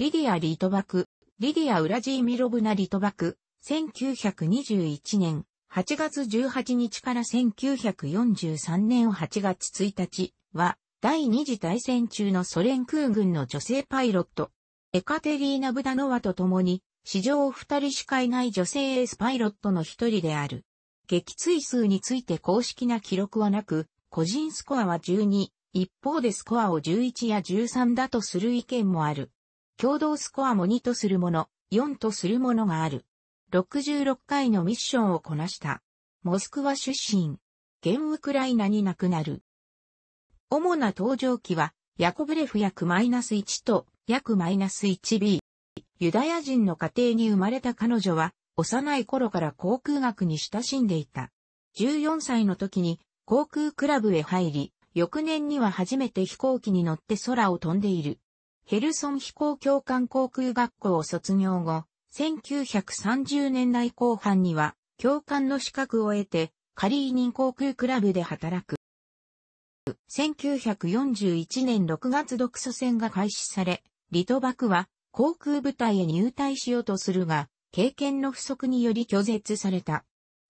リディア・リトバク、リディア・ウラジーミロブナ・リトバク、1921年8月18日から1943年8月1日は、第二次大戦中のソ連空軍の女性パイロット、エカテリーナ・ブダノワと共に、史上二人しかいない女性エースパイロットの一人である。撃墜数について公式な記録はなく、個人スコアは12、一方でスコアを11や13だとする意見もある。共同スコアも2とするもの、4とするものがある。66回のミッションをこなした。モスクワ出身。現ウクライナに亡くなる。主な登場機は、ヤコブレフ約1と約 1B。ユダヤ人の家庭に生まれた彼女は、幼い頃から航空学に親しんでいた。14歳の時に航空クラブへ入り、翌年には初めて飛行機に乗って空を飛んでいる。ヘルソン飛行教官航空学校を卒業後、1930年代後半には、教官の資格を得て、カリーニン航空クラブで働く。1941年6月独ソ戦が開始され、リトバクは航空部隊へ入隊しようとするが、経験の不足により拒絶された。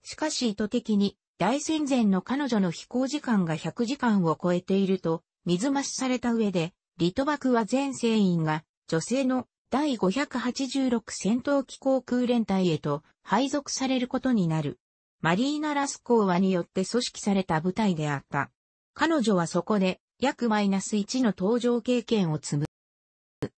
しかし意図的に大戦前の彼女の飛行時間が100時間を超えていると、水増しされた上で、リトバクは全船員が女性の第586戦闘機航空連隊へと配属されることになる。マリーナ・ラスコーワによって組織された部隊であった。彼女はそこで約マイナス1の登場経験を積む。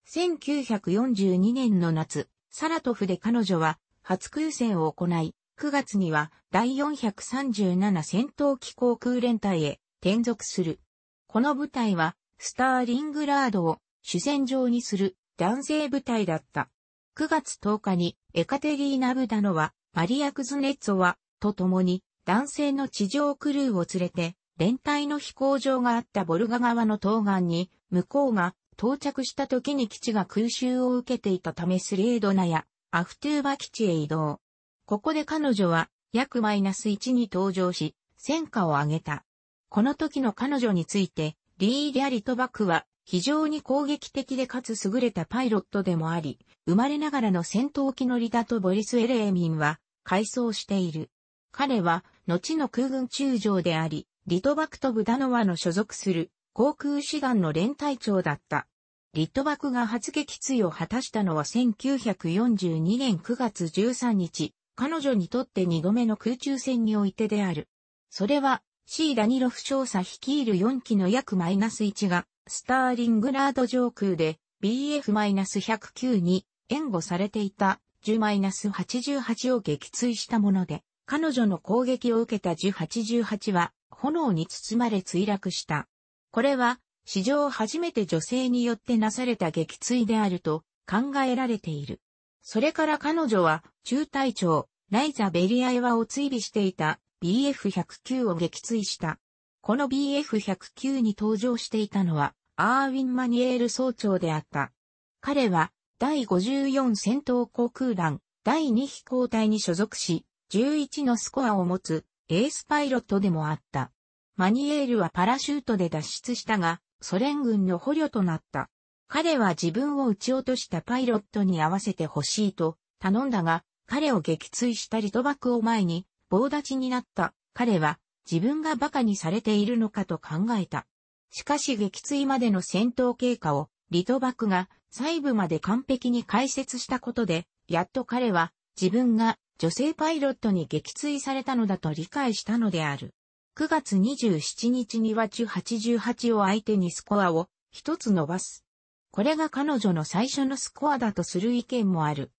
1942年の夏、サラトフで彼女は初空戦を行い、9月には第437戦闘機航空連隊へ転属する。この部隊はスターリングラードを主戦場にする男性部隊だった。9月10日にエカテリーナ・ブダノは、マリア・クズネッツォは、と共に男性の地上クルーを連れて、連帯の飛行場があったボルガ川の東岸に、向こうが到着した時に基地が空襲を受けていたためスレードナやアフトゥーバ基地へ移動。ここで彼女は約マイナス1に登場し、戦果を上げた。この時の彼女について、リー・リャリトバクは非常に攻撃的でかつ優れたパイロットでもあり、生まれながらの戦闘機乗りだとボリス・エレーミンは回想している。彼は後の空軍中将であり、リトバクとブダノワの所属する航空士団の連隊長だった。リトバクが発撃墜を果たしたのは1942年9月13日、彼女にとって2度目の空中戦においてである。それは C ダニロフ少佐率いる4機の約マイナス1が、スターリングラード上空で BF-109 に援護されていた10-88を撃墜したもので、彼女の攻撃を受けた1088は炎に包まれ墜落した。これは史上初めて女性によってなされた撃墜であると考えられている。それから彼女は中隊長、ライザ・ベリアエワを追尾していた BF109 を撃墜した。この BF109 に登場していたのは、アーウィン・マニエール総長であった。彼は、第54戦闘航空団、第2飛行隊に所属し、11のスコアを持つ、エースパイロットでもあった。マニエールはパラシュートで脱出したが、ソ連軍の捕虜となった。彼は自分を撃ち落としたパイロットに合わせてほしいと頼んだが、彼を撃墜したリトバクを前に棒立ちになった。彼は自分が馬鹿にされているのかと考えた。しかし撃墜までの戦闘経過をリトバクが細部まで完璧に解説したことで、やっと彼は自分が女性パイロットに撃墜されたのだと理解したのである。9月27日には中88を相手にスコアを一つ伸ばす。これが彼女の最初のスコアだとする意見もある。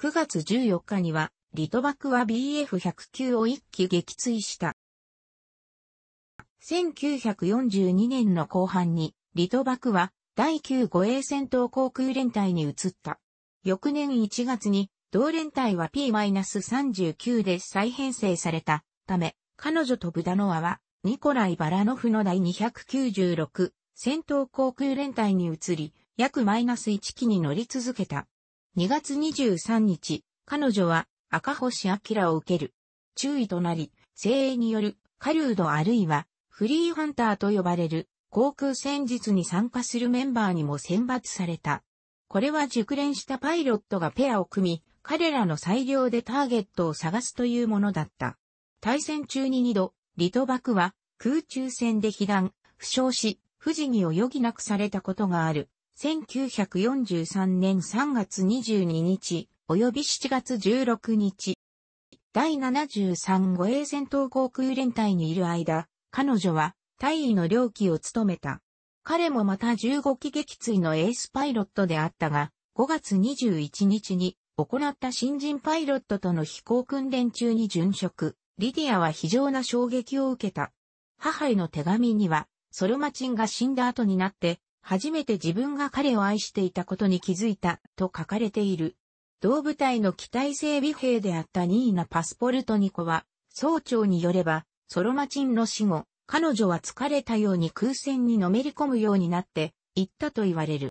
9月14日にはリトバクは BF109 を一機撃墜した。1942年の後半に、リトバクは第9護衛戦闘航空連隊に移った。翌年1月に、同連隊は P-39 で再編成されたため、彼女とブダノアは、ニコライ・バラノフの第296戦闘航空連隊に移り、約マイナス1機に乗り続けた。2月23日、彼女は赤星明を受ける。注意となり、精鋭によるカードあるいはフリーハンターと呼ばれる航空戦術に参加するメンバーにも選抜された。これは熟練したパイロットがペアを組み、彼らの裁量でターゲットを探すというものだった。対戦中に二度、リトバクは空中戦で被弾、負傷し、不死にを余儀なくされたことがある。1943年3月22日、及び7月16日。第73護衛戦闘航空連隊にいる間、彼女は大尉の領旗を務めた。彼もまた15機撃墜のエースパイロットであったが、5月21日に行った新人パイロットとの飛行訓練中に殉職。リディアは非常な衝撃を受けた。母への手紙には、ソルマチンが死んだ後になって、初めて自分が彼を愛していたことに気づいた、と書かれている。同部隊の機体整備兵であったニーナ・パスポルトニコは、総長によれば、ソロマチンの死後、彼女は疲れたように空戦にのめり込むようになって、行ったと言われる。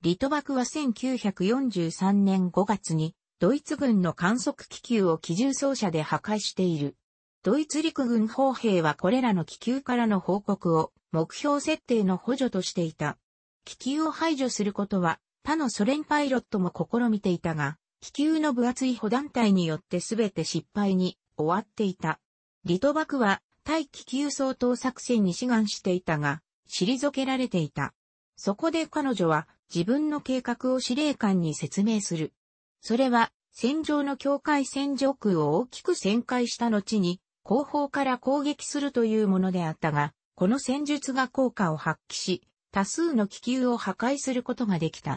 リトバクは1943年5月に、ドイツ軍の観測気球を機銃奏者で破壊している。ドイツ陸軍砲兵はこれらの気球からの報告を目標設定の補助としていた。気球を排除することは他のソ連パイロットも試みていたが、気球の分厚い保団体によって全て失敗に終わっていた。リトバクは対気球相当作戦に志願していたが、退けられていた。そこで彼女は自分の計画を司令官に説明する。それは戦場の境界線上空を大きく旋回した後に後方から攻撃するというものであったが、この戦術が効果を発揮し、多数の気球を破壊することができた。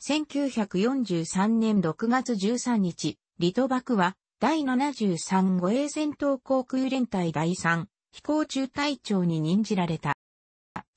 1943年6月13日、リトバクは第73護衛戦闘航空連隊第3飛行中隊長に任じられた。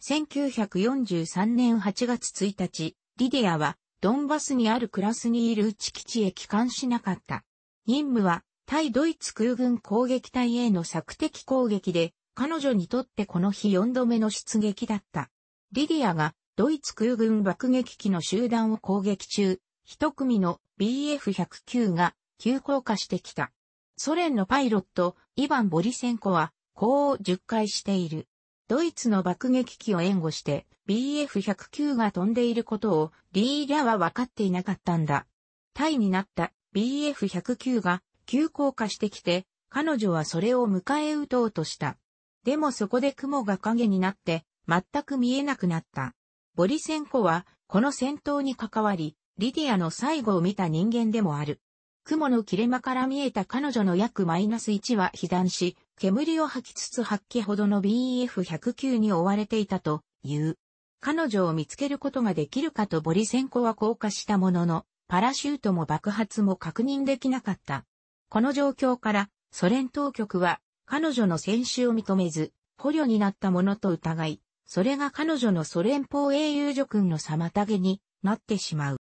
1943年8月1日、リディアはドンバスにあるクラスにいる内基地へ帰還しなかった。任務は対ドイツ空軍攻撃隊への索敵攻撃で、彼女にとってこの日4度目の出撃だった。リディアがドイツ空軍爆撃機の集団を攻撃中、一組の BF109 が急降下してきた。ソ連のパイロット、イヴァン・ボリセンコは、こう10回している。ドイツの爆撃機を援護して BF109 が飛んでいることをリーャは分かっていなかったんだ。タイになった BF109 が急降下してきて、彼女はそれを迎え撃とうとした。でもそこで雲が影になって、全く見えなくなった。ボリセンコは、この戦闘に関わり、リディアの最後を見た人間でもある。雲の切れ間から見えた彼女の約マイナス1は被弾し、煙を吐きつつ8機ほどの BEF109 に追われていたという。彼女を見つけることができるかとボリセンコは降下したものの、パラシュートも爆発も確認できなかった。この状況から、ソ連当局は、彼女の戦死を認めず、捕虜になったものと疑い、それが彼女のソ連邦英雄助君の妨げになってしまう。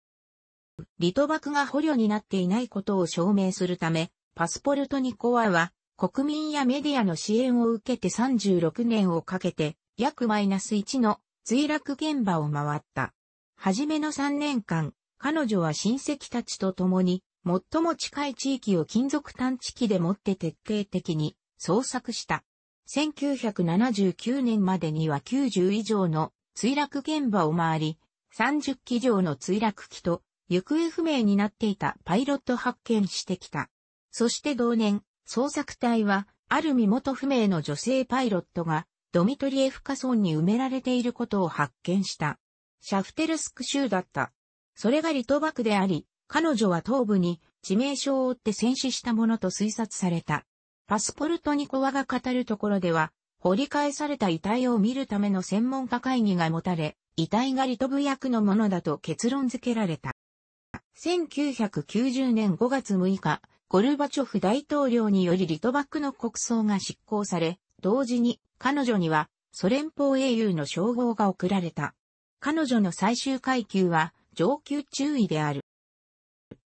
リトバクが捕虜になっていないことを証明するため、パスポルトニコワは国民やメディアの支援を受けて36年をかけて約マイナス1の墜落現場を回った。はじめの3年間、彼女は親戚たちと共に最も近い地域を金属探知機でもって徹底的に捜索した。1979年までには90以上の墜落現場を回り、30機以上の墜落機と行方不明になっていたパイロット発見してきた。そして同年、捜索隊は、ある身元不明の女性パイロットが、ドミトリエフカ村に埋められていることを発見した。シャフテルスク州だった。それがリトバクであり、彼女は頭部に致命傷を負って戦死したものと推察された。パスポルトニコワが語るところでは、掘り返された遺体を見るための専門家会議が持たれ、遺体がリトブ役のものだと結論付けられた。1990年5月6日、ゴルバチョフ大統領によりリトバックの国葬が執行され、同時に彼女にはソ連邦英雄の称号が贈られた。彼女の最終階級は上級注意である。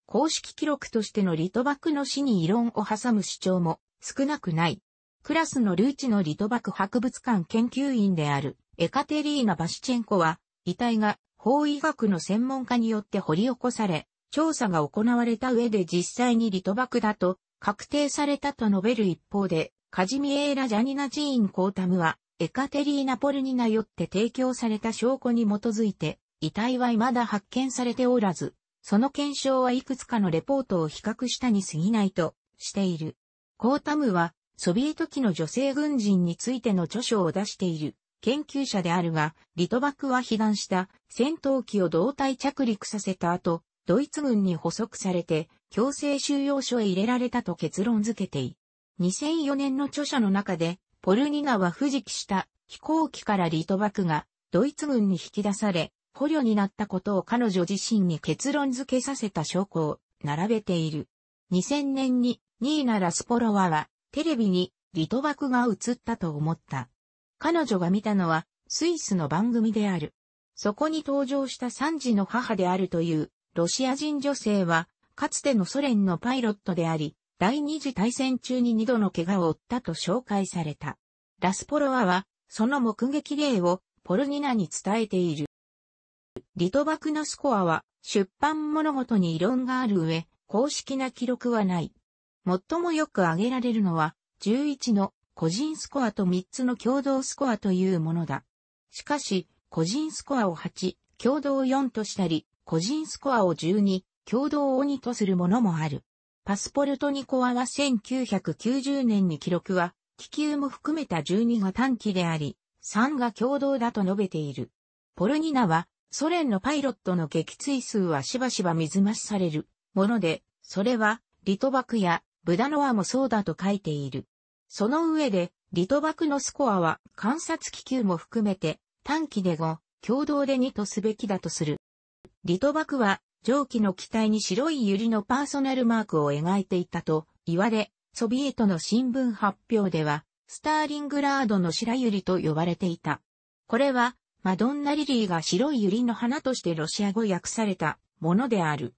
公式記録としてのリトバックの死に異論を挟む主張も少なくない。クラスのルーチのリトバク博物館研究員であるエカテリーナ・バシチェンコは、遺体が法医学の専門家によって掘り起こされ、調査が行われた上で実際にリトバクだと確定されたと述べる一方で、カジミエーラ・ジャニナ寺院コータムは、エカテリーナ・ポルニナよって提供された証拠に基づいて、遺体は未だ発見されておらず、その検証はいくつかのレポートを比較したに過ぎないとしている。コータムは、ソビエト期の女性軍人についての著書を出している研究者であるが、リトバクは被弾した戦闘機を胴体着陸させた後、ドイツ軍に捕捉されて強制収容所へ入れられたと結論付けている。2004年の著者の中で、ポルニナは不時期した飛行機からリトバクがドイツ軍に引き出され、捕虜になったことを彼女自身に結論付けさせた証拠を並べている。2000年にニーナ・ラスポロワは、テレビに、リトバクが映ったと思った。彼女が見たのは、スイスの番組である。そこに登場したン児の母であるという、ロシア人女性は、かつてのソ連のパイロットであり、第二次大戦中に二度の怪我を負ったと紹介された。ラスポロワは、その目撃例を、ポルニナに伝えている。リトバクのスコアは、出版物事に異論がある上、公式な記録はない。最もよく挙げられるのは、11の個人スコアと3つの共同スコアというものだ。しかし、個人スコアを8、共同4としたり、個人スコアを12、共同を2とするものもある。パスポルトニコアは1990年に記録は、気球も含めた12が短期であり、3が共同だと述べている。ポルニナは、ソ連のパイロットの撃墜数はしばしば水増しされるもので、それは、リトバクやブダノアもそうだと書いている。その上で、リトバクのスコアは観察気球も含めて短期で5、共同で2とすべきだとする。リトバクは蒸気の機体に白い百合のパーソナルマークを描いていたと言われ、ソビエトの新聞発表では、スターリングラードの白百合と呼ばれていた。これは、マドンナリリーが白い百合の花としてロシア語訳されたものである。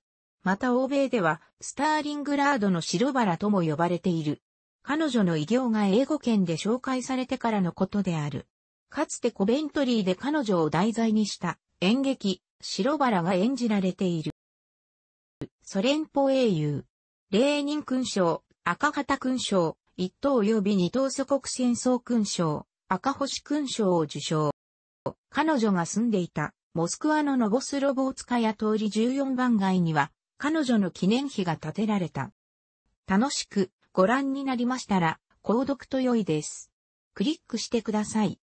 また欧米では、スターリングラードの白バラとも呼ばれている。彼女の偉業が英語圏で紹介されてからのことである。かつてコベントリーで彼女を題材にした演劇、白バラが演じられている。ソ連邦英雄、レーニン勲章、赤旗勲章、一等及び二等祖国戦争勲章、赤星勲章を受賞。彼女が住んでいたモスクワのノボスロボーツカヤ通り14番街には彼女の記念碑が建てられた。楽しくご覧になりましたら、購読と良いです。クリックしてください。